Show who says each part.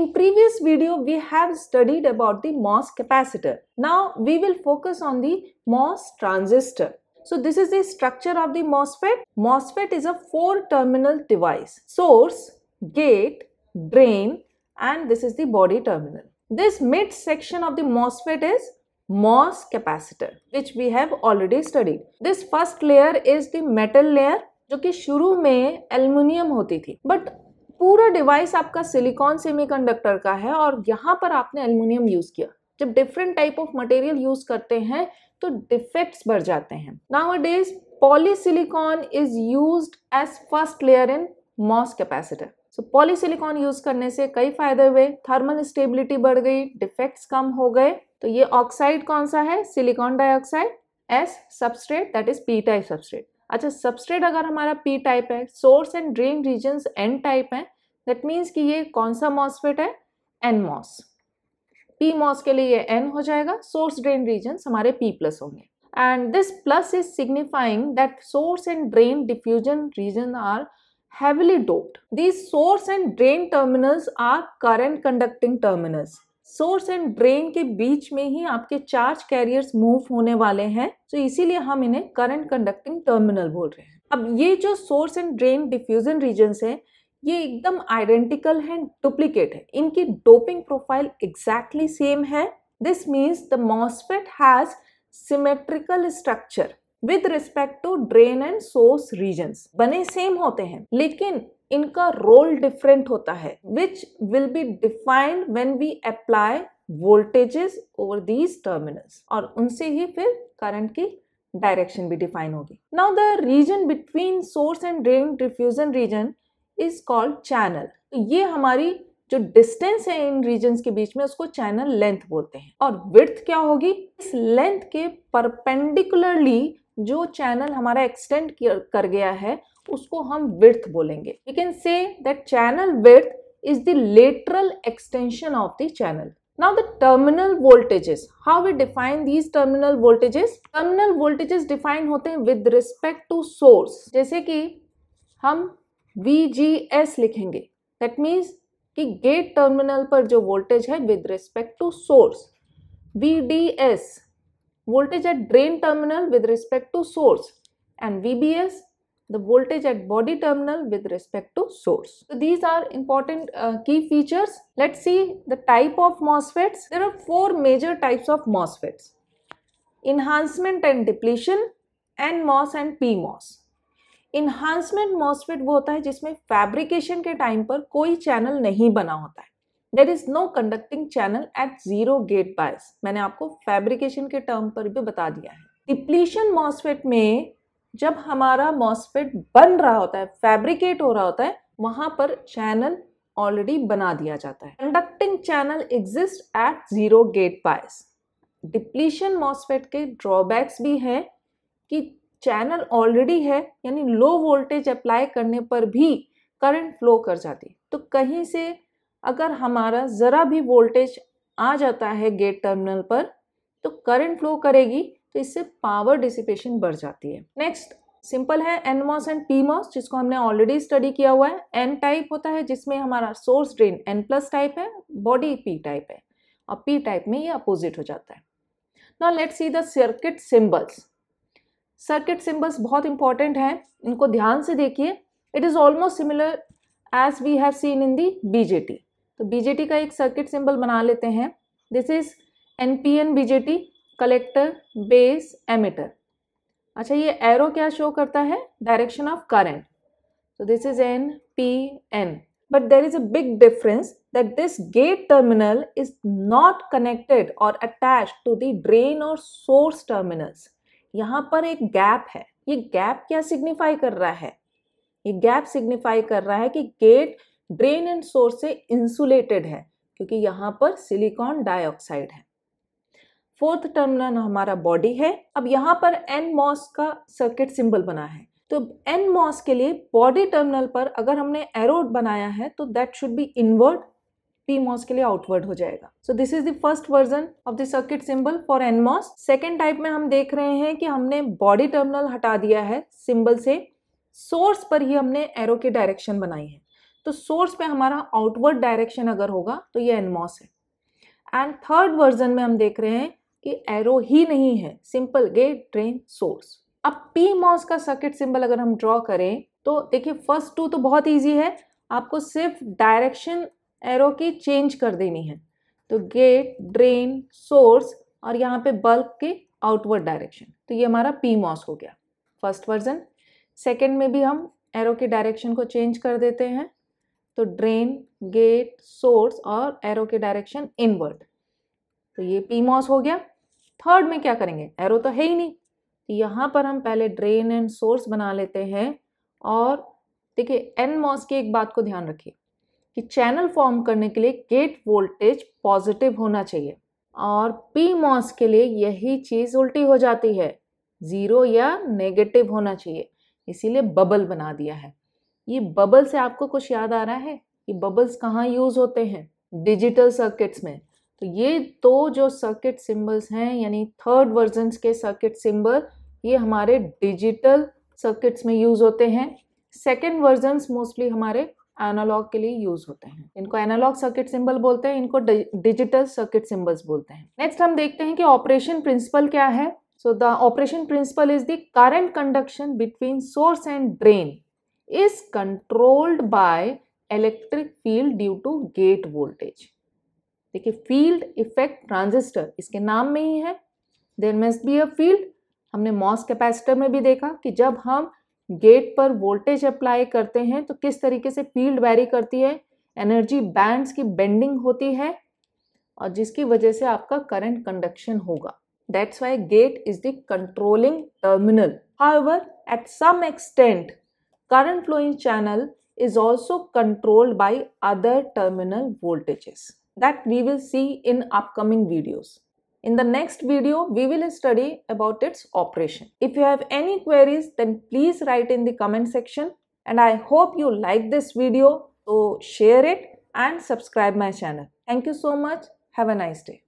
Speaker 1: In previous video, we have studied about the MOS capacitor. Now, we will focus on the MOS transistor. So, this is the structure of the MOSFET. MOSFET is a four-terminal device. Source, gate, drain and this is the body terminal. This mid section of the MOSFET is MOS capacitor which we have already studied. This first layer is the metal layer which कि शुरू में पूरा device आपका silicon semiconductor का है और यहाँ पर आपने एल्यूमिनियम यूज़ किया जब different type of material use करते हैं तो डिफेक्ट्स बढ़ जाते हैं nowadays polysilicon is use as first layer in MOS capacitor so polysilicon use करने से कई फायदे हुए थर्मल स्टेबिलिटी बढ़ गई डिफेक्ट्स कम हो गए तो ये ऑक्साइड कौन सा है silicon dioxide as substrate that is p type substrate अच्छा सबस्ट्रेट अगर हमारा पी टाइप है source and drain regions n type है दैट मीन्स कि ये कौन सा मॉसफेट है एन मॉस पी मॉस के लिए ये एन हो जाएगा सोर्स ड्रेन रीजन हमारे पी प्लस होंगे and this plus is signifying that source and drain diffusion region are heavily doped these source and drain terminals are current conducting terminals source and drain के बीच में ही आपके charge carriers move होने वाले हैं तो इसीलिए हम इन्हें करंट कंडक्टिंग टर्मिनल बोल रहे हैं अब ये जो source and drain diffusion region है ये एकदम आइडेंटिकल है डुप्लीकेट है इनकी डोपिंग प्रोफाइल एग्जैक्टली सेम है this means the MOSFET has symmetrical structure with respect to drain and source region बने सेम होते हैं लेकिन इनका रोल डिफरेंट होता है which will be defined when we apply voltages over these terminals और उनसे ही फिर करंट की डायरेक्शन भी डिफाइन होगी now the region between source and drain diffusion region is called channel ये हमारी जो डिस्टेंस है इन रीजन के बीच में उसको चैनल लेंथ बोलते हैं और विर्थ क्या होगी इस लेंथ के परपेंडिकुलरली जो चैनल हमारा एक्सटेंड कर गया है उसको हम विर्थ बोलेंगे you can say that channel width is the lateral extension of the channel now the terminal voltages how we define these terminal voltages terminal voltages define होते हैं विद रिस्पेक्ट टू सोर्स जैसे कि हम as लिखेंगे that means कि gate terminal पर जो voltage है with respect to source VDS voltage है drain terminal with respect to source and VBS the voltage at body terminal with respect to source. So these are important uh, key features. Let's see the type of MOSFETs. There are four major types of MOSFETs. Enhancement and depletion, n mos and p mos enhancement mosfet wo hota hai jisme fabrication ke time par koi channel nahi bana hota hai there is no conducting channel at zero gate bias maine aapko fabrication ke term par bhi bata diya hai depletion mosfet mein जब हमारा MOSFET बन रहा होता है fabricate हो रहा होता है वहां पर चैनल ऑलरेडी बना दिया जाता है conducting channel exist at zero gate bias depletion MOSFET के ड्रॉबैक्स भी हैं कि चैनल ऑलरेडी है यानी लो वोल्टेज अप्लाई करने पर भी करंट फ्लो कर जाती तो कहीं से अगर हमारा ज़रा भी वोल्टेज आ जाता है गेट टर्मिनल पर तो करंट फ्लो करेगी तो इससे पावर डिसिपेशन बढ़ जाती है नेक्स्ट सिंपल है n MOS and p MOS जिसको हमने ऑलरेडी स्टडी किया हुआ है एन टाइप होता है जिसमें हमारा source drain n plus type है बॉडी पी टाइप है और पी टाइप में ये अपोजिट हो जाता है ना let see the circuit symbols circuit symbols बहुत इंपॉर्टेंट हैं इनको ध्यान से देखिए it is almost similar as we have seen in the BJT तो बीजेटी का एक सर्किट सिंबल बना लेते हैं this is n p n BJT collector base emitter अच्छा ये एरो क्या शो करता है direction of current so this is n p n but there is a big difference that this gate terminal is not connected और attach to the drain और source terminals यहाँ पर एक गैप है ये गैप क्या सिग्निफाई कर रहा है ये गैप सिग्निफाई कर रहा है कि गेट ड्रेन एंड सोर्स से इंसुलेटेड है क्योंकि यहाँ पर सिलिकॉन डाइऑक्साइड है फोर्थ टर्मिनल हमारा बॉडी है अब यहाँ पर एन मॉस का सर्किट सिंबल बना है तो एन मॉस के लिए बॉडी टर्मिनल पर अगर हमने एरोड बनाया है तो that should be inward p MOS के लिए आउटवर्ड हो जाएगा so this is the first version of the circuit symbol for n MOS second type में हम देख रहे हैं कि हमने बॉडी टर्मिनल हटा दिया है सिंबल से सोर्स पर ही हमने एरो की डायरेक्शन बनाई है तो सोर्स पे हमारा आउटवर्ड डायरेक्शन अगर होगा तो ये एनमॉस है एंड थर्ड वर्जन में हम देख रहे हैं ये एरो ही नहीं है सिंपल गेट ड्रेन सोर्स अब पी मॉस का सर्किट सिंबल अगर हम ड्रॉ करें तो देखिए फर्स्ट टू तो बहुत ईजी है आपको सिर्फ डायरेक्शन एरो की चेंज कर देनी है तो गेट ड्रेन सोर्स और यहाँ पे बल्ब के आउटवर्ड डायरेक्शन तो ये हमारा पी मॉस हो गया फर्स्ट वर्जन सेकेंड में भी हम एरो के डायरेक्शन को चेंज कर देते हैं तो ड्रेन गेट सोर्स और एरो के डायरेक्शन इनवर्ड तो ये पी मॉस हो गया थर्ड में क्या करेंगे एरो तो है ही नहीं तो यहाँ पर हम पहले ड्रेन एंड सोर्स बना लेते हैं और देखिए एन मॉस की एक बात को ध्यान रखिए कि चैनल फॉर्म करने के लिए गेट वोल्टेज पॉजिटिव होना चाहिए और पी मॉस के लिए यही चीज़ उल्टी हो जाती है ज़ीरो या नेगेटिव होना चाहिए इसीलिए बबल बना दिया है ये बबल से आपको कुछ याद आ रहा है कि बबल्स कहाँ यूज़ होते हैं डिजिटल सर्किट्स में तो ये तो जो सर्किट सिंबल्स हैं यानी थर्ड वर्जन्स के सर्किट सिंबल ये हमारे डिजिटल सर्किट्स में यूज़ होते हैं सेकेंड वर्जन्स मोस्टली हमारे एनालॉग के लिए यूज़ होते हैं इनको एनालॉग सर्किट सिंबल बोलते हैं इनको डिजिटल सर्किट सिंबल्स बोलते हैं नेक्स्ट हम देखते हैं कि ऑपरेशन प्रिंसिपल क्या है so the operation principle is the current conduction between source and drain is controlled by electric field due to gate voltage देखिए फील्ड इफेक्ट ट्रांजिस्टर इसके नाम में ही है there must be a field हमने MOS capacitor में भी देखा कि जब हम गेट पर वोल्टेज अप्लाई करते हैं तो किस तरीके से फील्ड वैरी करती है एनर्जी बैंड्स की बेंडिंग होती है और जिसकी वजह से आपका करंट कंडक्शन होगा that's why gate is the controlling terminal however at some extent current flowing channel is also controlled by other terminal voltages that we will see in upcoming videos. In the next video, we will study about its operation. If you have any queries, then please write in the comment section. And I hope you like this video, so share it and subscribe my channel. Thank you so much. Have a nice day.